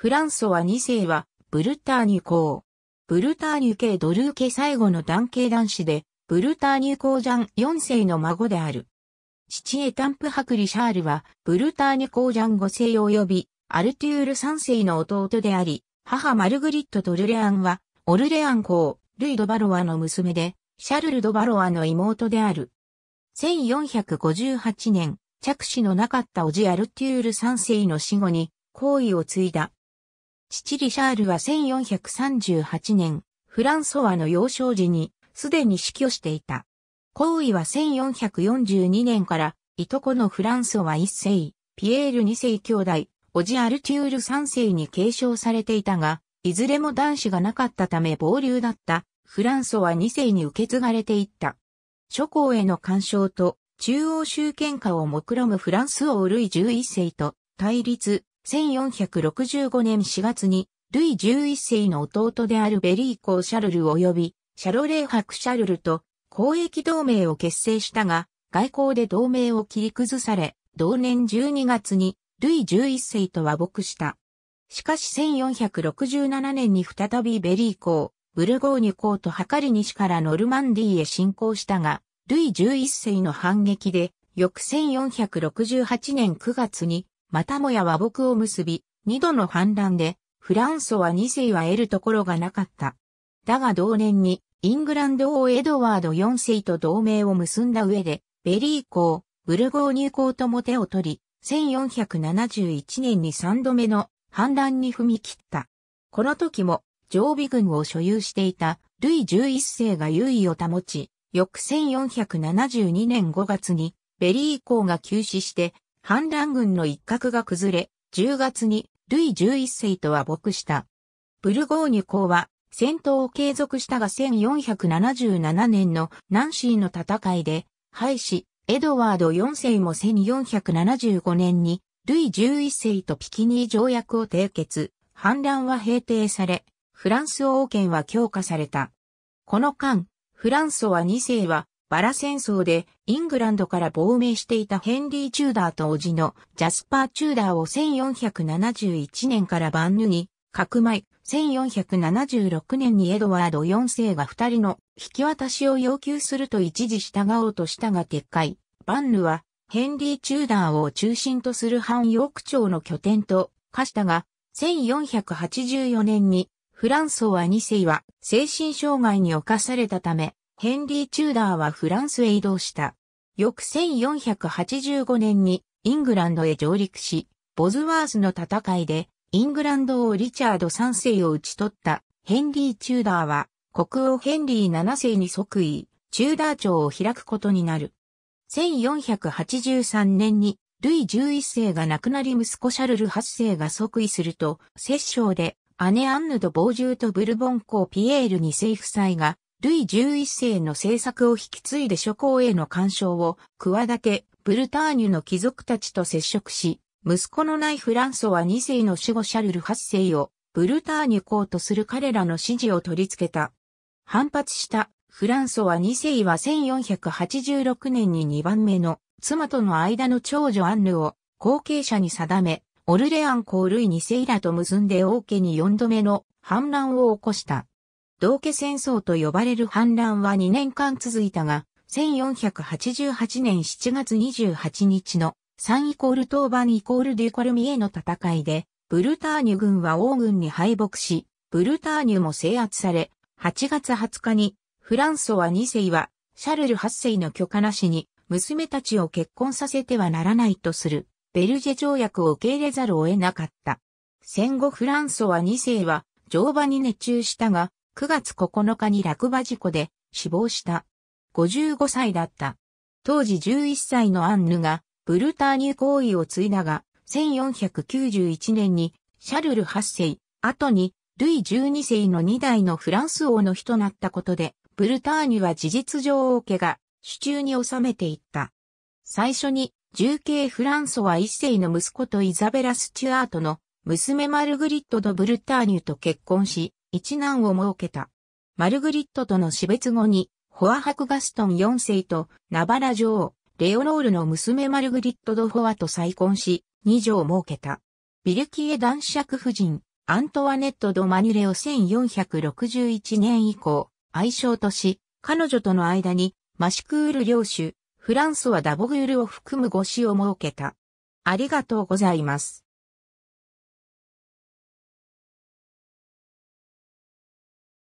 フランソワ2世は、ブルターニュ公。ブルターニュ系ドルー家最後の男系男子で、ブルターニュ公ジャン4世の孫である。父エタンプクリシャールは、ブルターニュ公ジャン5世及び、アルテュール3世の弟であり、母マルグリット・トルレアンは、オルレアン公、ルイ・ドバロワの娘で、シャルル・ドバロワの妹である。1458年、着手のなかったおじアルテュール3世の死後に、皇位を継いだ。父リシャールは1438年、フランソワの幼少時にすでに死去していた。皇位は1442年から、いとこのフランソワ1世、ピエール2世兄弟、オジアルテュール3世に継承されていたが、いずれも男子がなかったため暴流だったフランソワ2世に受け継がれていった。諸侯への干渉と中央集権下を目論むフランス王ルイ11世と対立、1465年4月に、ルイ11世の弟であるベリー公シャルル及び、シャロレー伯シャルルと公益同盟を結成したが、外交で同盟を切り崩され、同年12月にルイ11世と和睦した。しかし1467年に再びベリー公、ブルゴーニュ公とかり西からノルマンディーへ侵攻したが、ルイ11世の反撃で、翌1468年9月にまたもや和睦を結び、二度の反乱で、フランソは二世は得るところがなかった。だが同年に、イングランド王エドワード四世と同盟を結んだ上で、ベリー公、ブルゴーニュ公とも手を取り、1471年に三度目の反乱に踏み切った。この時も常備軍を所有していたルイ11世が優位を保ち、翌1472年5月にベリー公が急死して反乱軍の一角が崩れ、10月にルイ11世とは牧した。ブルゴーニュ公は戦闘を継続したが1477年のナンシーの戦いで、廃止、エドワード4世も1475年にルイ11世とピキニー条約を締結、反乱は平定され、フランス王権は強化された。この間、フランソは2世はバラ戦争でイングランドから亡命していたヘンリー・チューダーと叔父のジャスパー・チューダーを1471年からバンヌに、革米、1476年にエドワード4世が2人の引き渡しを要求すると一時従おうとしたが撤回。バンヌはヘンリー・チューダーを中心とする反ヨーク朝の拠点と化したが、1484年にフランソワ2世は精神障害に侵されたため、ヘンリー・チューダーはフランスへ移動した。翌1485年にイングランドへ上陸し、ボズワースの戦いでイングランド王リチャード3世を討ち取ったヘンリー・チューダーは国王ヘンリー7世に即位、チューダー朝を開くことになる。1483年にルイ11世が亡くなり息子シャルル8世が即位すると、摂政で姉アンヌド・ボージューとブルボン公ピエール2世夫妻がルイ11世の政策を引き継いで諸侯への干渉を企て、ブルターニュの貴族たちと接触し、息子のないフランソは2世の守護シャルル8世をブルターニュ公とする彼らの支持を取り付けた。反発したフランソは2世は1486年に2番目の妻との間の長女アンヌを後継者に定め、オルレアン公ルイ2世らと結んで王家に4度目の反乱を起こした。道家戦争と呼ばれる反乱は2年間続いたが、1488年7月28日の3イコール当番イコールデュコルミエの戦いで、ブルターニュ軍は王軍に敗北し、ブルターニュも制圧され、8月20日に、フランソワ2世は、シャルル8世の許可なしに、娘たちを結婚させてはならないとする、ベルジェ条約を受け入れざるを得なかった。戦後フランソワ2世は、乗馬に熱中したが、9月9日に落馬事故で死亡した。55歳だった。当時11歳のアンヌがブルターニュ行為を継いだが、1491年にシャルル8世、後にルイ12世の2代のフランス王の日となったことで、ブルターニュは事実上王家が手中に収めていった。最初に重慶フランソは一世の息子とイザベラ・スチュアートの娘マルグリット・ド・ブルターニュと結婚し、一男を設けた。マルグリットとの死別後に、ホアハクガストン4世とナバラ女王、レオロールの娘マルグリット・ド・フォアと再婚し、二女を設けた。ビルキエ男爵夫人、アントワネット・ド・マニュレを1461年以降、愛称とし、彼女との間に、マシクール領主、フランスはダボグールを含む五子を設けた。ありがとうございます。